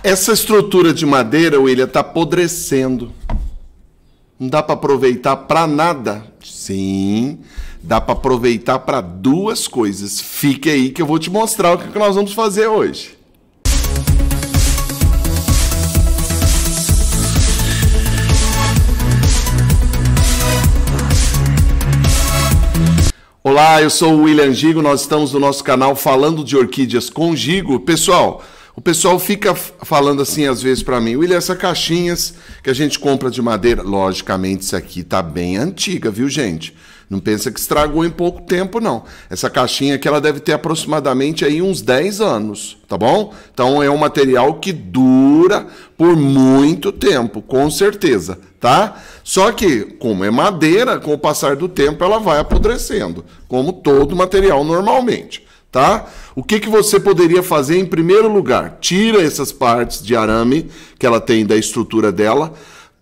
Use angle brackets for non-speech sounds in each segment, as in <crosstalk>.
Essa estrutura de madeira, William, está apodrecendo. Não dá para aproveitar para nada. Sim, dá para aproveitar para duas coisas. Fique aí que eu vou te mostrar o que nós vamos fazer hoje. Olá, eu sou o William Gigo, nós estamos no nosso canal falando de orquídeas com Gigo. Pessoal, o pessoal fica falando assim às vezes para mim, William, essas caixinhas que a gente compra de madeira, logicamente isso aqui tá bem antiga, viu, gente? Não pensa que estragou em pouco tempo, não. Essa caixinha aqui ela deve ter aproximadamente aí uns 10 anos, tá bom? Então é um material que dura por muito tempo, com certeza, tá? Só que, como é madeira, com o passar do tempo ela vai apodrecendo, como todo material normalmente tá? O que, que você poderia fazer em primeiro lugar? Tira essas partes de arame que ela tem da estrutura dela,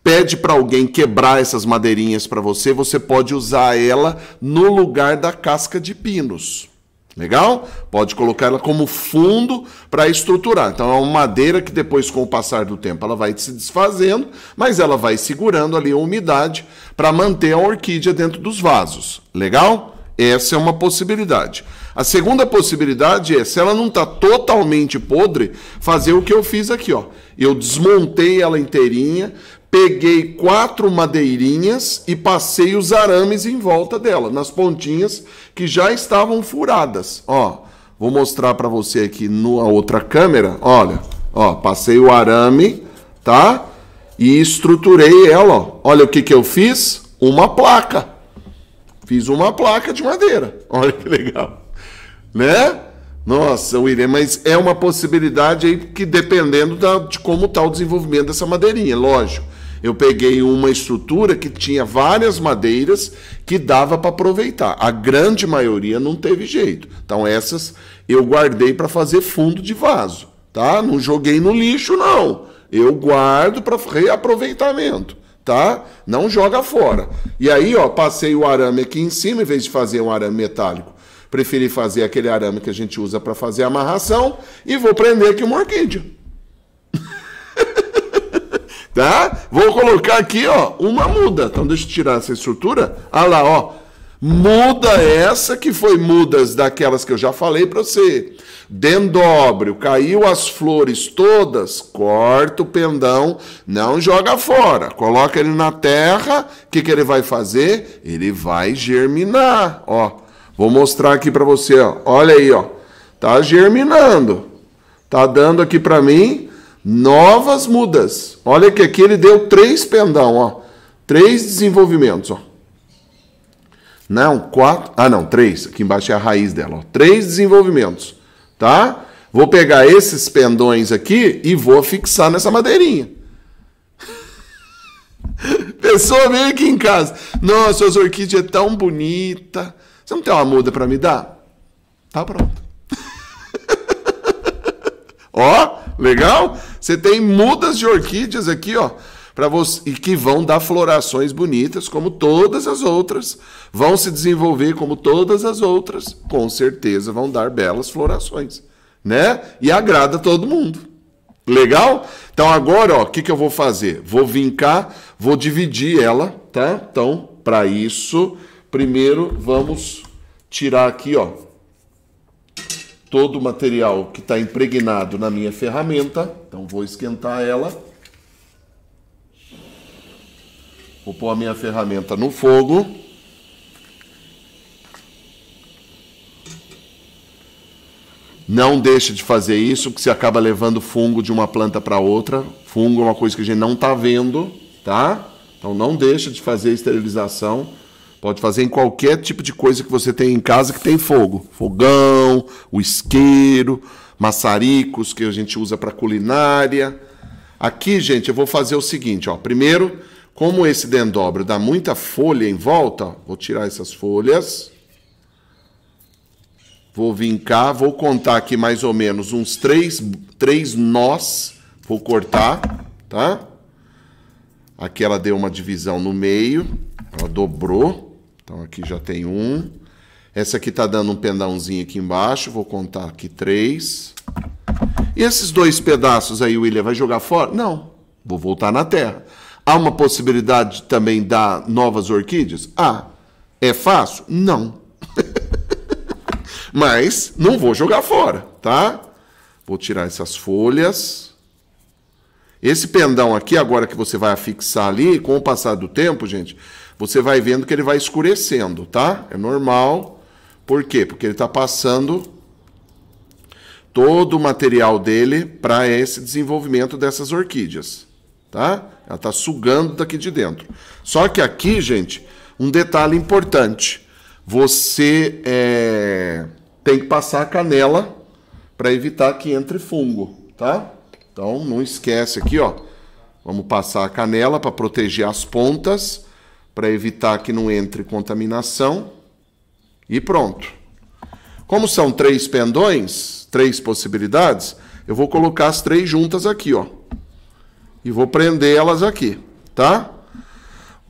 pede para alguém quebrar essas madeirinhas para você, você pode usar ela no lugar da casca de pinos. Legal? Pode colocar ela como fundo para estruturar. Então é uma madeira que depois, com o passar do tempo, ela vai se desfazendo, mas ela vai segurando ali a umidade para manter a orquídea dentro dos vasos. Legal? Essa é uma possibilidade. A segunda possibilidade é, se ela não está totalmente podre, fazer o que eu fiz aqui, ó. Eu desmontei ela inteirinha, peguei quatro madeirinhas e passei os arames em volta dela, nas pontinhas que já estavam furadas. Ó, vou mostrar para você aqui na outra câmera. Olha, ó, passei o arame, tá? E estruturei ela, ó. Olha o que, que eu fiz? Uma placa. Fiz uma placa de madeira. <laughs> Olha que legal. Né? Nossa, William, mas é uma possibilidade aí que dependendo da, de como está o desenvolvimento dessa madeirinha, lógico. Eu peguei uma estrutura que tinha várias madeiras que dava para aproveitar. A grande maioria não teve jeito. Então essas eu guardei para fazer fundo de vaso, tá? Não joguei no lixo não. Eu guardo para reaproveitamento tá? Não joga fora. E aí, ó, passei o arame aqui em cima, em vez de fazer um arame metálico, preferi fazer aquele arame que a gente usa para fazer amarração e vou prender aqui uma orquídea. <laughs> tá? Vou colocar aqui, ó, uma muda. Então deixa eu tirar essa estrutura. Ah lá, ó, Muda essa que foi mudas daquelas que eu já falei para você. Dendóbrio, caiu as flores todas, corta o pendão, não joga fora. Coloca ele na terra, o que, que ele vai fazer? Ele vai germinar, ó. Vou mostrar aqui para você, ó. Olha aí, ó. Tá germinando. Tá dando aqui para mim novas mudas. Olha que aqui ele deu três pendão, ó. Três desenvolvimentos, ó. Não, quatro. Ah, não, três. Aqui embaixo é a raiz dela. Ó. Três desenvolvimentos, tá? Vou pegar esses pendões aqui e vou fixar nessa madeirinha. <laughs> Pessoa vem aqui em casa. Nossa, as orquídeas é tão bonita. Você não tem uma muda para me dar? Tá pronto. <laughs> ó, legal? Você tem mudas de orquídeas aqui, ó para você e que vão dar florações bonitas como todas as outras, vão se desenvolver como todas as outras, com certeza vão dar belas florações, né? E agrada todo mundo. Legal? Então agora, ó, o que, que eu vou fazer? Vou vincar, vou dividir ela, tá? Então, para isso, primeiro vamos tirar aqui, ó, todo o material que está impregnado na minha ferramenta. Então, vou esquentar ela. Vou pôr a minha ferramenta no fogo. Não deixe de fazer isso, que você acaba levando fungo de uma planta para outra. Fungo é uma coisa que a gente não está vendo, tá? Então não deixe de fazer esterilização. Pode fazer em qualquer tipo de coisa que você tem em casa que tem fogo. Fogão, o isqueiro, maçaricos que a gente usa para culinária. Aqui, gente, eu vou fazer o seguinte, ó. Primeiro, como esse dendobro dá muita folha em volta, vou tirar essas folhas. Vou vincar, vou contar aqui mais ou menos uns três, três nós. Vou cortar, tá? Aqui ela deu uma divisão no meio, ela dobrou. Então aqui já tem um. Essa aqui tá dando um pendãozinho aqui embaixo, vou contar aqui três. E esses dois pedaços aí, William, vai jogar fora? Não, vou voltar na terra. Há uma possibilidade também da novas orquídeas? Ah, é fácil? Não. <laughs> Mas não vou jogar fora, tá? Vou tirar essas folhas. Esse pendão aqui, agora que você vai afixar ali, com o passar do tempo, gente, você vai vendo que ele vai escurecendo, tá? É normal. Por quê? Porque ele está passando todo o material dele para esse desenvolvimento dessas orquídeas, tá? Ela está sugando daqui de dentro. Só que aqui, gente, um detalhe importante: você é, tem que passar a canela para evitar que entre fungo, tá? Então não esquece aqui, ó. Vamos passar a canela para proteger as pontas, para evitar que não entre contaminação. E pronto. Como são três pendões, três possibilidades, eu vou colocar as três juntas aqui, ó. E vou prender elas aqui, tá?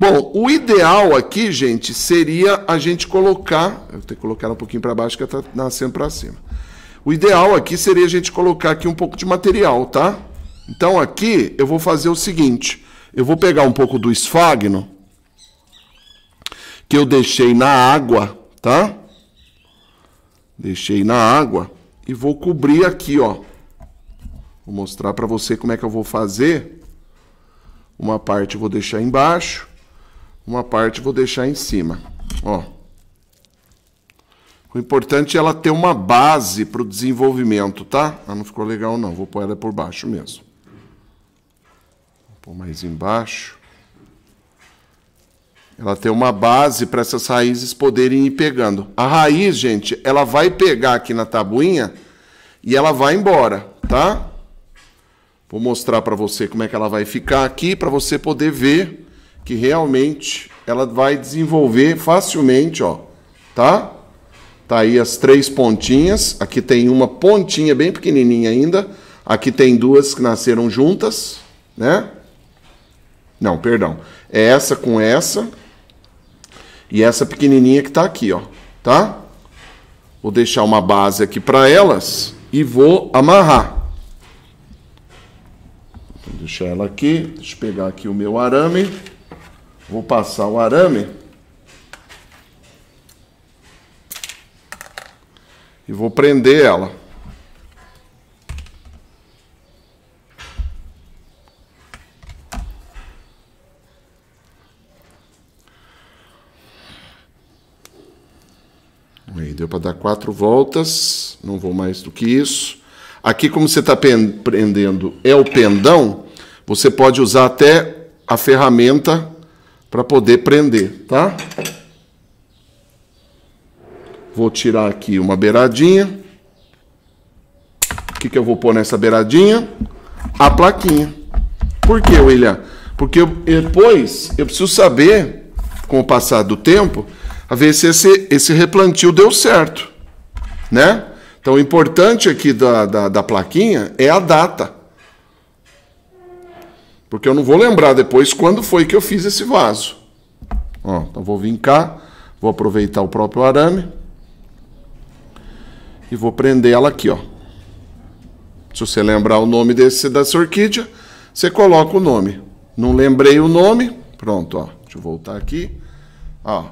Bom, o ideal aqui, gente, seria a gente colocar... Eu tenho que colocar um pouquinho para baixo, que está nascendo para cima. O ideal aqui seria a gente colocar aqui um pouco de material, tá? Então aqui eu vou fazer o seguinte. Eu vou pegar um pouco do esfagno, que eu deixei na água, tá? Deixei na água e vou cobrir aqui, ó. Vou mostrar para você como é que eu vou fazer uma parte vou deixar embaixo, uma parte vou deixar em cima. Ó. O importante é ela ter uma base para o desenvolvimento, tá? Ah, não ficou legal não, vou pôr ela por baixo mesmo. Vou pôr mais embaixo. Ela tem uma base para essas raízes poderem ir pegando. A raiz, gente, ela vai pegar aqui na tabuinha e ela vai embora, tá? Vou mostrar para você como é que ela vai ficar aqui, para você poder ver que realmente ela vai desenvolver facilmente, ó, tá? Tá aí as três pontinhas, aqui tem uma pontinha bem pequenininha ainda, aqui tem duas que nasceram juntas, né? Não, perdão. É essa com essa e essa pequenininha que tá aqui, ó, tá? Vou deixar uma base aqui para elas e vou amarrar deixar ela aqui. Deixa eu pegar aqui o meu arame. Vou passar o arame. E vou prender ela. Aí, deu para dar quatro voltas, não vou mais do que isso. Aqui, como você está prendendo, é o pendão, você pode usar até a ferramenta para poder prender, tá? Vou tirar aqui uma beiradinha. O que, que eu vou pôr nessa beiradinha? A plaquinha. Por que, William? Porque eu, depois eu preciso saber, com o passar do tempo, a ver se esse, esse replantio deu certo, né? Então, o importante aqui da, da, da plaquinha é a data. Porque eu não vou lembrar depois quando foi que eu fiz esse vaso. Ó, então vou vir cá, vou aproveitar o próprio arame e vou prender ela aqui, ó. Se você lembrar o nome desse dessa orquídea, você coloca o nome. Não lembrei o nome, pronto, ó. Deixa eu voltar aqui. Ó.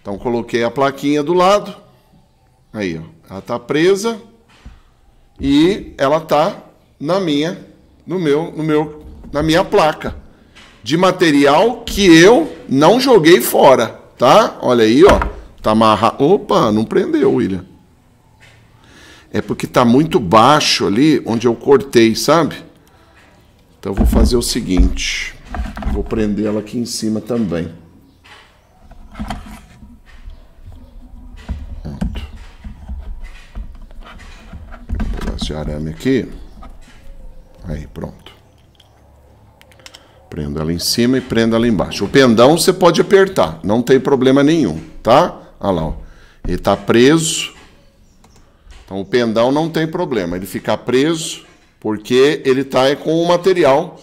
Então coloquei a plaquinha do lado. Aí, ó. Ela tá presa e ela tá na minha no meu, no meu na minha placa de material que eu não joguei fora, tá? Olha aí, ó. Tá amarrado. Opa, não prendeu, William. É porque tá muito baixo ali onde eu cortei, sabe? Então eu vou fazer o seguinte. Vou prender ela aqui em cima também. Pronto. Vou pegar esse arame aqui. Aí, pronto. Prenda ela em cima e prenda ela embaixo. O pendão você pode apertar, não tem problema nenhum, tá? Olha lá, ó. ele tá preso. Então o pendão não tem problema, ele ficar preso porque ele tá com o material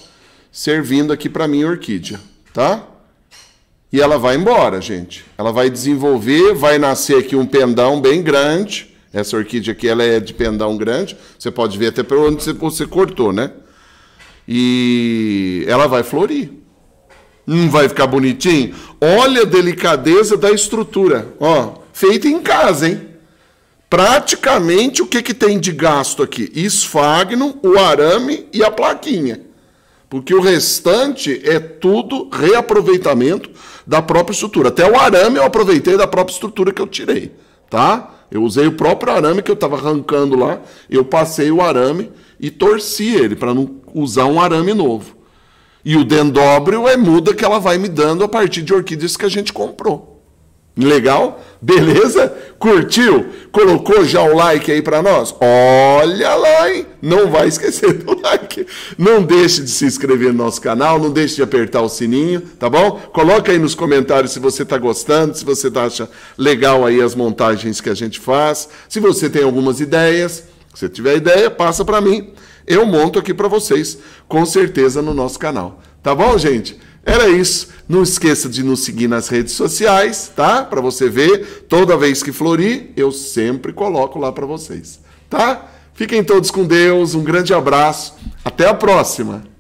servindo aqui para minha orquídea, tá? E ela vai embora, gente. Ela vai desenvolver, vai nascer aqui um pendão bem grande. Essa orquídea aqui ela é de pendão grande. Você pode ver até para onde você cortou, né? E ela vai florir. Não hum, vai ficar bonitinho? Olha a delicadeza da estrutura. Ó, feita em casa, hein? Praticamente o que, que tem de gasto aqui? Esfagno, o arame e a plaquinha. Porque o restante é tudo reaproveitamento da própria estrutura. Até o arame eu aproveitei da própria estrutura que eu tirei, tá? Eu usei o próprio arame que eu estava arrancando lá, eu passei o arame e torci ele para não usar um arame novo. E o dendóbrio é muda que ela vai me dando a partir de orquídeas que a gente comprou. Legal? Beleza? Curtiu? Colocou já o like aí para nós? Olha lá, hein? Não vai esquecer do like. Não deixe de se inscrever no nosso canal, não deixe de apertar o sininho, tá bom? Coloca aí nos comentários se você tá gostando, se você tá acha legal aí as montagens que a gente faz, se você tem algumas ideias, se tiver ideia, passa para mim eu monto aqui para vocês, com certeza, no nosso canal. Tá bom, gente? Era isso. Não esqueça de nos seguir nas redes sociais, tá? Para você ver, toda vez que florir, eu sempre coloco lá para vocês, tá? Fiquem todos com Deus, um grande abraço. Até a próxima.